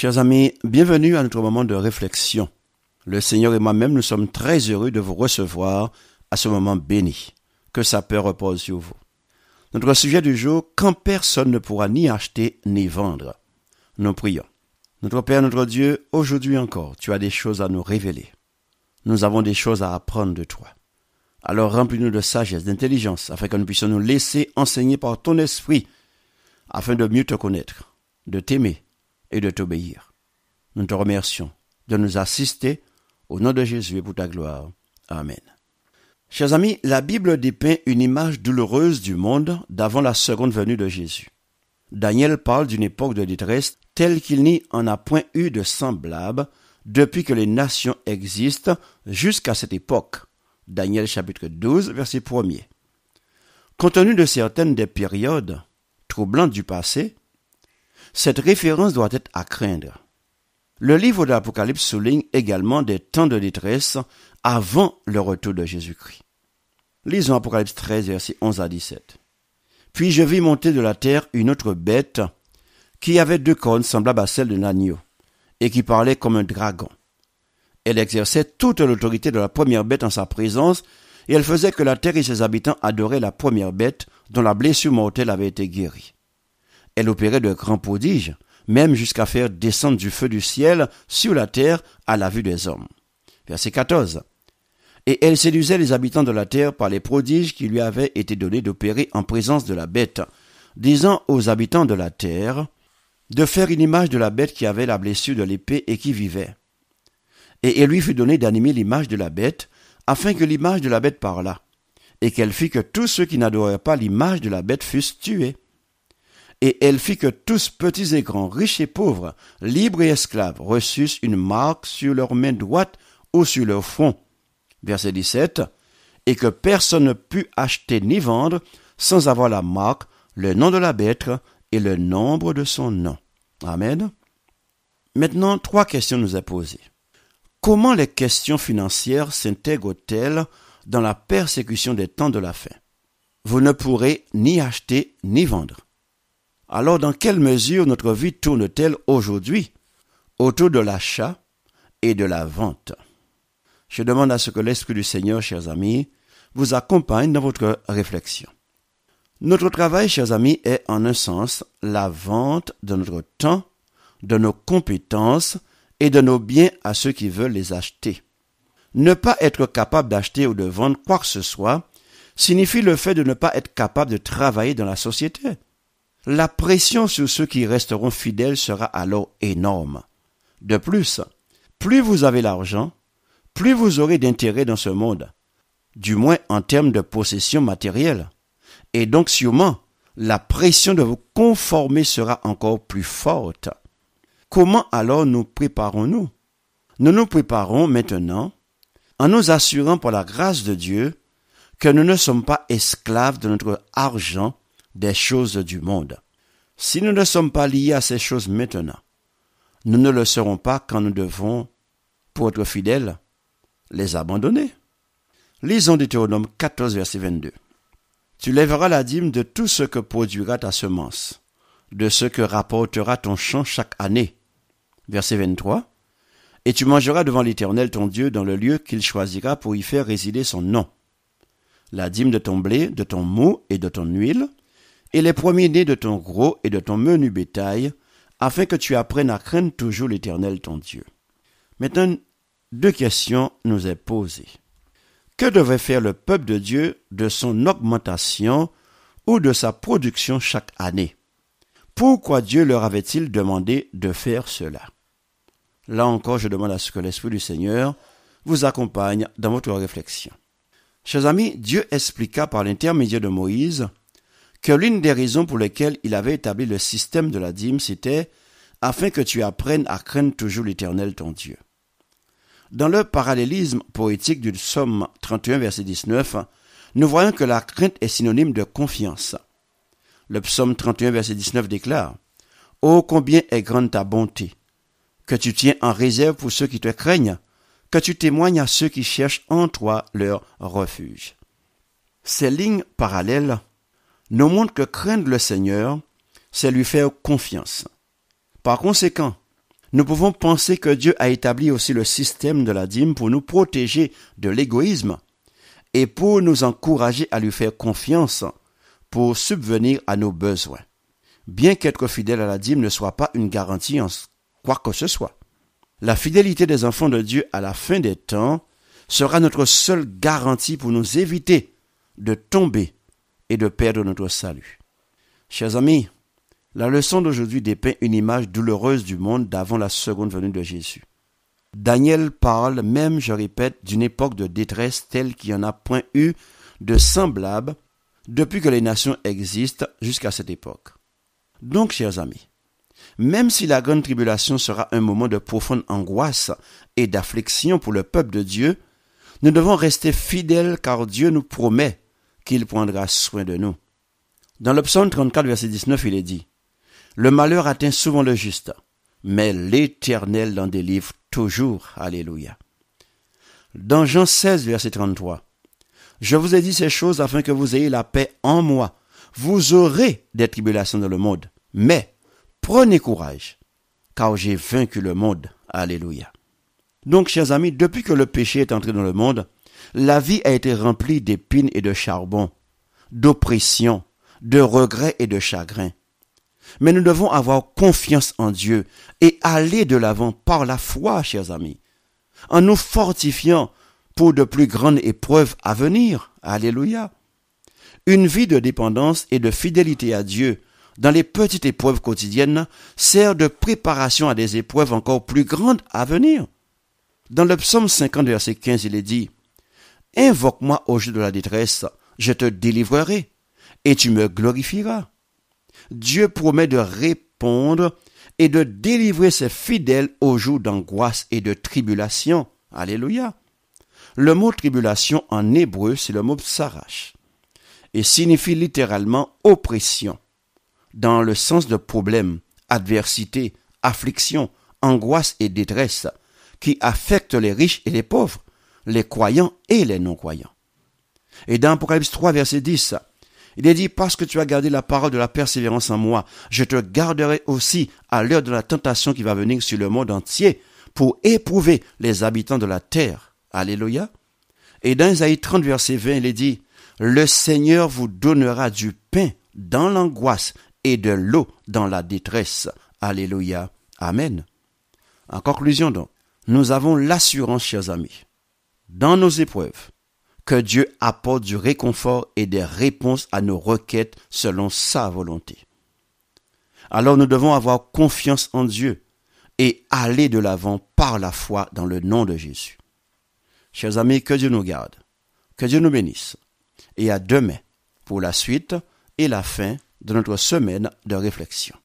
Chers amis, bienvenue à notre moment de réflexion. Le Seigneur et moi-même, nous sommes très heureux de vous recevoir à ce moment béni. Que sa paix repose sur vous. Notre sujet du jour, quand personne ne pourra ni acheter ni vendre. Nous prions. Notre Père, notre Dieu, aujourd'hui encore, tu as des choses à nous révéler. Nous avons des choses à apprendre de toi. Alors remplis-nous de sagesse, d'intelligence, afin que nous puissions nous laisser enseigner par ton esprit, afin de mieux te connaître, de t'aimer et de t'obéir. Nous te remercions de nous assister au nom de Jésus et pour ta gloire. Amen. Chers amis, la Bible dépeint une image douloureuse du monde d'avant la seconde venue de Jésus. Daniel parle d'une époque de détresse telle qu'il n'y en a point eu de semblable depuis que les nations existent jusqu'à cette époque. Daniel chapitre 12, verset 1er. Compte tenu de certaines des périodes troublantes du passé, cette référence doit être à craindre. Le livre de l'Apocalypse souligne également des temps de détresse avant le retour de Jésus-Christ. Lisons Apocalypse 13, versets 11 à 17. Puis je vis monter de la terre une autre bête qui avait deux cornes semblables à celles d'un agneau et qui parlait comme un dragon. Elle exerçait toute l'autorité de la première bête en sa présence et elle faisait que la terre et ses habitants adoraient la première bête dont la blessure mortelle avait été guérie elle opérait de grands prodiges, même jusqu'à faire descendre du feu du ciel sur la terre à la vue des hommes. Verset 14. Et elle séduisait les habitants de la terre par les prodiges qui lui avaient été donnés d'opérer en présence de la bête, disant aux habitants de la terre de faire une image de la bête qui avait la blessure de l'épée et qui vivait. Et elle lui fut donné d'animer l'image de la bête, afin que l'image de la bête parlât, et qu'elle fît que tous ceux qui n'adoraient pas l'image de la bête fussent tués et elle fit que tous, petits et grands, riches et pauvres, libres et esclaves, reçussent une marque sur leur main droite ou sur leur front. Verset 17. Et que personne ne put acheter ni vendre sans avoir la marque, le nom de la bête et le nombre de son nom. Amen. Maintenant, trois questions nous a posées. Comment les questions financières s'intègrent-elles dans la persécution des temps de la fin Vous ne pourrez ni acheter ni vendre. Alors dans quelle mesure notre vie tourne-t-elle aujourd'hui autour de l'achat et de la vente Je demande à ce que l'Esprit du Seigneur, chers amis, vous accompagne dans votre réflexion. Notre travail, chers amis, est en un sens la vente de notre temps, de nos compétences et de nos biens à ceux qui veulent les acheter. Ne pas être capable d'acheter ou de vendre quoi que ce soit signifie le fait de ne pas être capable de travailler dans la société, la pression sur ceux qui resteront fidèles sera alors énorme. De plus, plus vous avez l'argent, plus vous aurez d'intérêt dans ce monde, du moins en termes de possession matérielle. Et donc sûrement, la pression de vous conformer sera encore plus forte. Comment alors nous préparons-nous Nous nous préparons maintenant en nous assurant par la grâce de Dieu que nous ne sommes pas esclaves de notre argent des choses du monde. Si nous ne sommes pas liés à ces choses maintenant, nous ne le serons pas quand nous devons, pour être fidèles, les abandonner. Lisons Deutéronome 14, verset 22. Tu lèveras la dîme de tout ce que produira ta semence, de ce que rapportera ton champ chaque année. Verset 23. Et tu mangeras devant l'Éternel ton Dieu dans le lieu qu'il choisira pour y faire résider son nom. La dîme de ton blé, de ton mou et de ton huile, et les premiers-nés de ton gros et de ton menu bétail, afin que tu apprennes à craindre toujours l'Éternel ton Dieu. Maintenant, deux questions nous est posées. Que devait faire le peuple de Dieu de son augmentation ou de sa production chaque année Pourquoi Dieu leur avait-il demandé de faire cela Là encore, je demande à ce que l'Esprit du Seigneur vous accompagne dans votre réflexion. Chers amis, Dieu expliqua par l'intermédiaire de Moïse que l'une des raisons pour lesquelles il avait établi le système de la dîme, c'était afin que tu apprennes à craindre toujours l'Éternel ton Dieu. Dans le parallélisme poétique du psaume 31, verset 19, nous voyons que la crainte est synonyme de confiance. Le psaume 31, verset 19 déclare Ô oh, combien est grande ta bonté, que tu tiens en réserve pour ceux qui te craignent, que tu témoignes à ceux qui cherchent en toi leur refuge. Ces lignes parallèles nous montre que craindre le Seigneur, c'est lui faire confiance. Par conséquent, nous pouvons penser que Dieu a établi aussi le système de la dîme pour nous protéger de l'égoïsme et pour nous encourager à lui faire confiance pour subvenir à nos besoins. Bien qu'être fidèle à la dîme ne soit pas une garantie en quoi que ce soit. La fidélité des enfants de Dieu à la fin des temps sera notre seule garantie pour nous éviter de tomber et de perdre notre salut. Chers amis, la leçon d'aujourd'hui dépeint une image douloureuse du monde d'avant la seconde venue de Jésus. Daniel parle même, je répète, d'une époque de détresse telle qu'il n'y en a point eu de semblable depuis que les nations existent jusqu'à cette époque. Donc, chers amis, même si la grande tribulation sera un moment de profonde angoisse et d'affliction pour le peuple de Dieu, nous devons rester fidèles car Dieu nous promet qu'il prendra soin de nous. Dans le psaume 34, verset 19, il est dit, Le malheur atteint souvent le juste, mais l'Éternel l'en délivre toujours. Alléluia. Dans Jean 16, verset 33, Je vous ai dit ces choses afin que vous ayez la paix en moi. Vous aurez des tribulations dans le monde, mais prenez courage, car j'ai vaincu le monde. Alléluia. Donc, chers amis, depuis que le péché est entré dans le monde, la vie a été remplie d'épines et de charbon, d'oppression, de regrets et de chagrins. Mais nous devons avoir confiance en Dieu et aller de l'avant par la foi, chers amis, en nous fortifiant pour de plus grandes épreuves à venir. Alléluia. Une vie de dépendance et de fidélité à Dieu dans les petites épreuves quotidiennes sert de préparation à des épreuves encore plus grandes à venir. Dans le psaume 50, verset 15, il est dit, Invoque-moi au jour de la détresse, je te délivrerai, et tu me glorifieras. Dieu promet de répondre et de délivrer ses fidèles au jour d'angoisse et de tribulation. Alléluia. Le mot tribulation en hébreu, c'est le mot sarache et signifie littéralement oppression, dans le sens de problème, adversité, affliction, angoisse et détresse, qui affectent les riches et les pauvres, les croyants et les non-croyants. Et dans Apocalypse 3, verset 10, il est dit, parce que tu as gardé la parole de la persévérance en moi, je te garderai aussi à l'heure de la tentation qui va venir sur le monde entier pour éprouver les habitants de la terre. Alléluia. Et dans Isaïe 30, verset 20, il est dit, le Seigneur vous donnera du pain dans l'angoisse et de l'eau dans la détresse. Alléluia. Amen. En conclusion donc, nous avons l'assurance, chers amis, dans nos épreuves, que Dieu apporte du réconfort et des réponses à nos requêtes selon sa volonté. Alors nous devons avoir confiance en Dieu et aller de l'avant par la foi dans le nom de Jésus. Chers amis, que Dieu nous garde, que Dieu nous bénisse, et à demain pour la suite et la fin de notre semaine de réflexion.